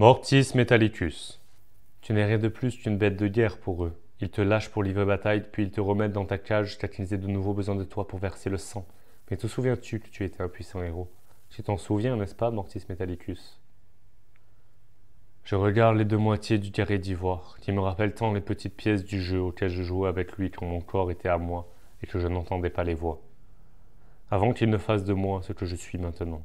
Mortis Metallicus. Tu n'es rien de plus qu'une bête de guerre pour eux. Ils te lâchent pour livrer bataille, puis ils te remettent dans ta cage jusqu'à qu'ils aient de nouveau besoin de toi pour verser le sang. Mais te souviens-tu que tu étais un puissant héros Tu t'en souviens, n'est-ce pas, Mortis Metallicus Je regarde les deux moitiés du carré d'ivoire, qui me rappellent tant les petites pièces du jeu auquel je jouais avec lui quand mon corps était à moi et que je n'entendais pas les voix. Avant qu'il ne fasse de moi ce que je suis maintenant.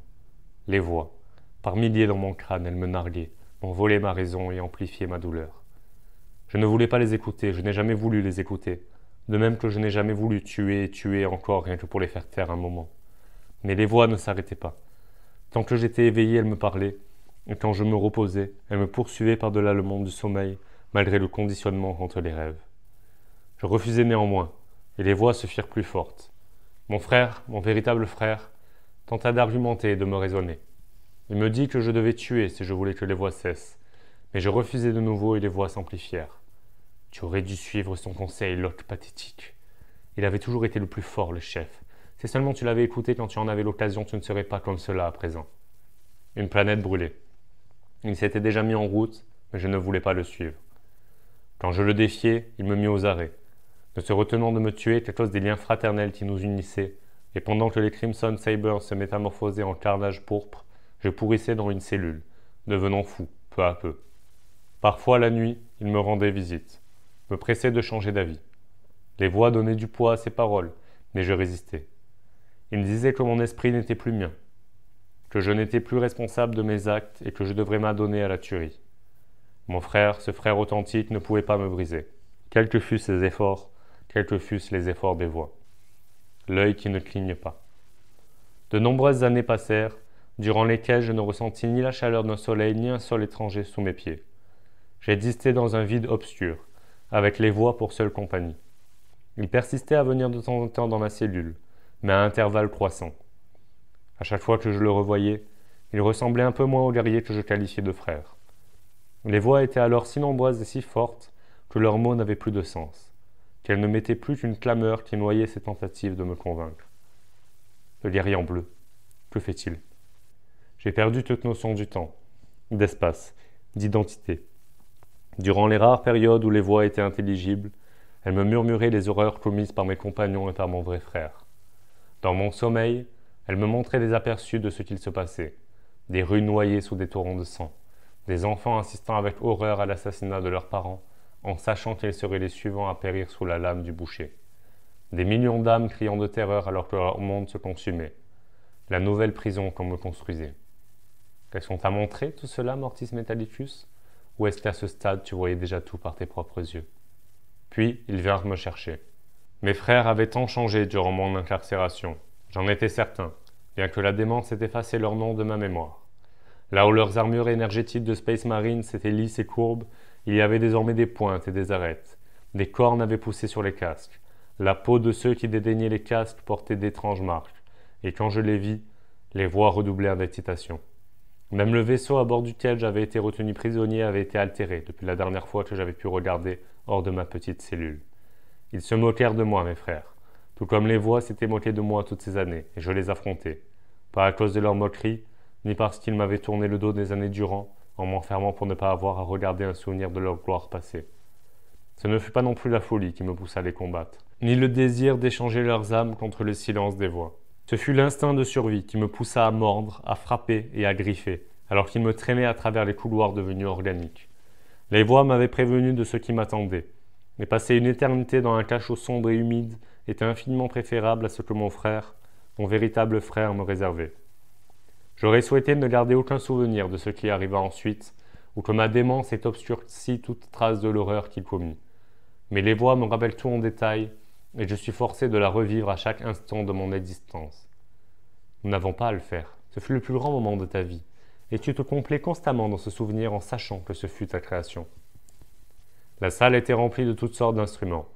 Les voix. Par milliers dans mon crâne, elles me narguaient, ont volé ma raison et amplifié ma douleur. Je ne voulais pas les écouter, je n'ai jamais voulu les écouter, de même que je n'ai jamais voulu tuer et tuer encore rien que pour les faire taire un moment. Mais les voix ne s'arrêtaient pas. Tant que j'étais éveillé, elles me parlaient, et quand je me reposais, elles me poursuivaient par-delà le monde du sommeil, malgré le conditionnement contre les rêves. Je refusais néanmoins, et les voix se firent plus fortes. Mon frère, mon véritable frère, tenta d'argumenter et de me raisonner. Il me dit que je devais tuer si je voulais que les voix cessent, mais je refusai de nouveau et les voix s'amplifièrent. Tu aurais dû suivre son conseil, Locke pathétique. Il avait toujours été le plus fort, le chef. Si seulement tu l'avais écouté quand tu en avais l'occasion, tu ne serais pas comme cela à présent. Une planète brûlée. Il s'était déjà mis en route, mais je ne voulais pas le suivre. Quand je le défiais, il me mit aux arrêts, ne se retenant de me tuer qu'à cause des liens fraternels qui nous unissaient, et pendant que les Crimson Sabers se métamorphosaient en carnage pourpre, je pourrissais dans une cellule, devenant fou, peu à peu. Parfois, la nuit, il me rendait visite, me pressait de changer d'avis. Les voix donnaient du poids à ses paroles, mais je résistais. Il me disait que mon esprit n'était plus mien, que je n'étais plus responsable de mes actes et que je devrais m'adonner à la tuerie. Mon frère, ce frère authentique, ne pouvait pas me briser, quels que fussent ses efforts, quels que fussent les efforts des voix. L'œil qui ne cligne pas. De nombreuses années passèrent, durant lesquels je ne ressentis ni la chaleur d'un soleil ni un sol étranger sous mes pieds. J'existais dans un vide obscur, avec les voix pour seule compagnie. Ils persistaient à venir de temps en temps dans ma cellule, mais à intervalles croissants. À chaque fois que je le revoyais, il ressemblait un peu moins au guerrier que je qualifiais de frère. Les voix étaient alors si nombreuses et si fortes que leurs mots n'avaient plus de sens, qu'elles ne mettaient plus qu'une clameur qui noyait ses tentatives de me convaincre. Le guerrier en bleu, que fait-il j'ai perdu toute notion du temps, d'espace, d'identité. Durant les rares périodes où les voix étaient intelligibles, elles me murmurait les horreurs commises par mes compagnons et par mon vrai frère. Dans mon sommeil, elles me montraient des aperçus de ce qu'il se passait, des rues noyées sous des torrents de sang, des enfants assistant avec horreur à l'assassinat de leurs parents, en sachant qu'ils seraient les suivants à périr sous la lame du boucher. Des millions d'âmes criant de terreur alors que leur monde se consumait. La nouvelle prison qu'on me construisait. Est-ce qu'on t'a montré tout cela, Mortis Metallicus Ou est-ce qu'à ce stade, tu voyais déjà tout par tes propres yeux Puis, ils vinrent me chercher. Mes frères avaient tant changé durant mon incarcération, j'en étais certain, bien que la démence ait effacé leur nom de ma mémoire. Là où leurs armures énergétiques de Space Marine s'étaient lisses et courbes, il y avait désormais des pointes et des arêtes. Des cornes avaient poussé sur les casques. La peau de ceux qui dédaignaient les casques portait d'étranges marques, et quand je les vis, les voix redoublèrent d'excitation. Même le vaisseau à bord duquel j'avais été retenu prisonnier avait été altéré depuis la dernière fois que j'avais pu regarder hors de ma petite cellule. Ils se moquèrent de moi, mes frères, tout comme les voix s'étaient moquées de moi toutes ces années, et je les affrontais, pas à cause de leur moqueries, ni parce qu'ils m'avaient tourné le dos des années durant, en m'enfermant pour ne pas avoir à regarder un souvenir de leur gloire passée. Ce ne fut pas non plus la folie qui me poussa à les combattre, ni le désir d'échanger leurs âmes contre le silence des voix. Ce fut l'instinct de survie qui me poussa à mordre, à frapper et à griffer, alors qu'il me traînait à travers les couloirs devenus organiques. Les voix m'avaient prévenu de ce qui m'attendait, mais passer une éternité dans un cachot sombre et humide était infiniment préférable à ce que mon frère, mon véritable frère, me réservait. J'aurais souhaité ne garder aucun souvenir de ce qui arriva ensuite, ou que ma démence ait obscurci toute trace de l'horreur qu'il commit. Mais les voix me rappellent tout en détail, et je suis forcé de la revivre à chaque instant de mon existence. Nous n'avons pas à le faire. Ce fut le plus grand moment de ta vie, et tu te complais constamment dans ce souvenir en sachant que ce fut ta création. La salle était remplie de toutes sortes d'instruments,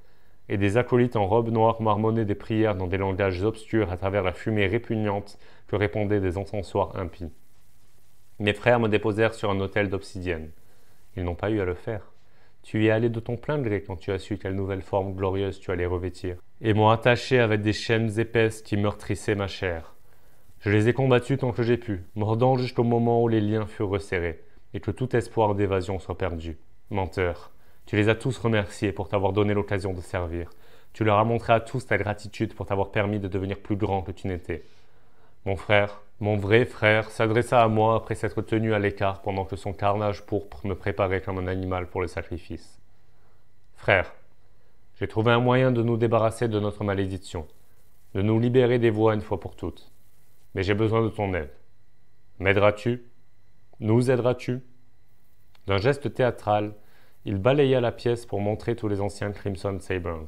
et des acolytes en robe noire marmonnaient des prières dans des langages obscurs à travers la fumée répugnante que répondaient des encensoirs impies. Mes frères me déposèrent sur un autel d'obsidienne. Ils n'ont pas eu à le faire. Tu y es allé de ton plein gré quand tu as su quelle nouvelle forme glorieuse tu allais revêtir. Et m'ont attaché avec des chaînes épaisses qui meurtrissaient ma chair. Je les ai combattus tant que j'ai pu, mordant jusqu'au moment où les liens furent resserrés, et que tout espoir d'évasion soit perdu. Menteur, tu les as tous remerciés pour t'avoir donné l'occasion de servir. Tu leur as montré à tous ta gratitude pour t'avoir permis de devenir plus grand que tu n'étais. Mon frère, mon vrai frère s'adressa à moi après s'être tenu à l'écart pendant que son carnage pourpre me préparait comme un animal pour le sacrifice. Frère, j'ai trouvé un moyen de nous débarrasser de notre malédiction, de nous libérer des voies une fois pour toutes. Mais j'ai besoin de ton aide. M'aideras-tu Nous aideras-tu D'un geste théâtral, il balaya la pièce pour montrer tous les anciens Crimson Sabres.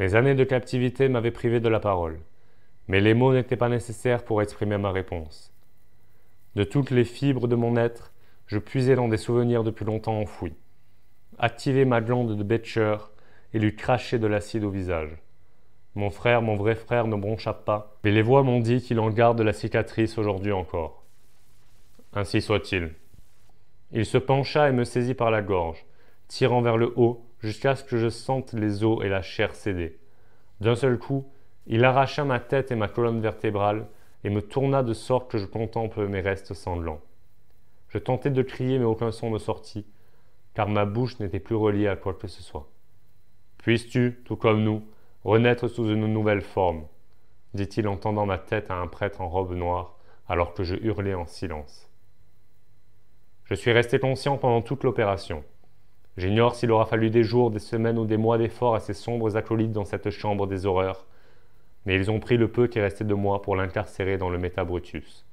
Mes années de captivité m'avaient privé de la parole mais les mots n'étaient pas nécessaires pour exprimer ma réponse. De toutes les fibres de mon être, je puisais dans des souvenirs depuis longtemps enfouis. Activer ma glande de Betcher et lui cracher de l'acide au visage. Mon frère, mon vrai frère, ne broncha pas, mais les voix m'ont dit qu'il en garde la cicatrice aujourd'hui encore. Ainsi soit-il. Il se pencha et me saisit par la gorge, tirant vers le haut jusqu'à ce que je sente les os et la chair céder. D'un seul coup, il arracha ma tête et ma colonne vertébrale et me tourna de sorte que je contemple mes restes sanglants. Je tentai de crier, mais aucun son ne sortit, car ma bouche n'était plus reliée à quoi que ce soit. Puisses-tu, tout comme nous, renaître sous une nouvelle forme dit-il en tendant ma tête à un prêtre en robe noire, alors que je hurlais en silence. Je suis resté conscient pendant toute l'opération. J'ignore s'il aura fallu des jours, des semaines ou des mois d'efforts à ces sombres acolytes dans cette chambre des horreurs, mais ils ont pris le peu qui restait de moi pour l'incarcérer dans le méta Brutus.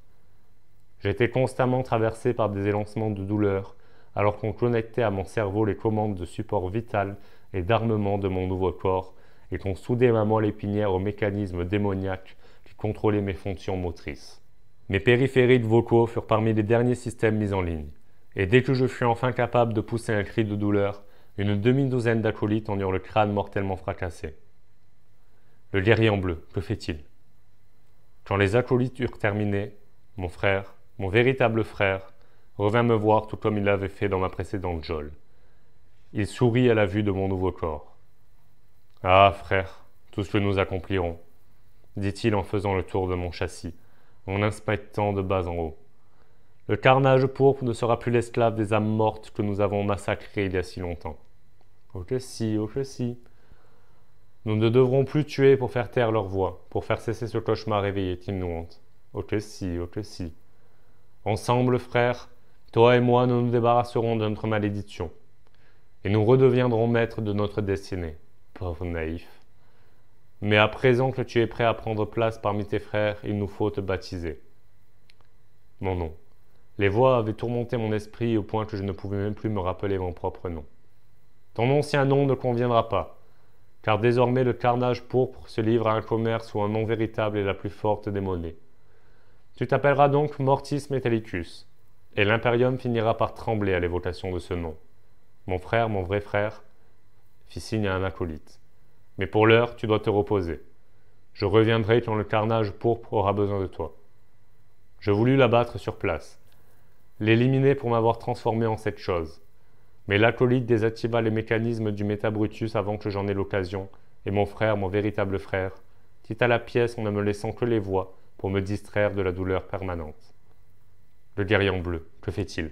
J'étais constamment traversé par des élancements de douleur, alors qu'on connectait à mon cerveau les commandes de support vital et d'armement de mon nouveau corps, et qu'on soudait ma moelle épinière au mécanisme démoniaque qui contrôlait mes fonctions motrices. Mes périphériques vocaux furent parmi les derniers systèmes mis en ligne, et dès que je fus enfin capable de pousser un cri de douleur, une demi-douzaine d'acolytes en eurent le crâne mortellement fracassé. Le guerrier en bleu, que fait-il Quand les acolytes eurent terminé, mon frère, mon véritable frère, revint me voir tout comme il l'avait fait dans ma précédente geôle. Il sourit à la vue de mon nouveau corps. Ah, frère, tout ce que nous accomplirons, dit-il en faisant le tour de mon châssis, en inspectant de bas en haut. Le carnage pourpre ne sera plus l'esclave des âmes mortes que nous avons massacrées il y a si longtemps. Oh que si, si, nous ne devrons plus tuer pour faire taire leur voix, pour faire cesser ce cauchemar réveillé qui nous hante. Ok si, ok si. Ensemble, frère, toi et moi, nous nous débarrasserons de notre malédiction, et nous redeviendrons maîtres de notre destinée. Pauvre naïf. Mais à présent que tu es prêt à prendre place parmi tes frères, il nous faut te baptiser. Mon nom. Les voix avaient tourmenté mon esprit au point que je ne pouvais même plus me rappeler mon propre nom. Ton ancien nom ne conviendra pas car désormais le carnage pourpre se livre à un commerce où un nom véritable est la plus forte des monnaies. Tu t'appelleras donc Mortis Metallicus, et l'Imperium finira par trembler à l'évocation de ce nom. Mon frère, mon vrai frère, fit signe à un acolyte. Mais pour l'heure, tu dois te reposer. Je reviendrai quand le carnage pourpre aura besoin de toi. Je voulus l'abattre sur place, l'éliminer pour m'avoir transformé en cette chose. Mais l'acolyte désactiva les mécanismes du Métabrutus avant que j'en aie l'occasion, et mon frère, mon véritable frère, quitta la pièce en ne me laissant que les voix pour me distraire de la douleur permanente. Le guerrier en bleu, que fait-il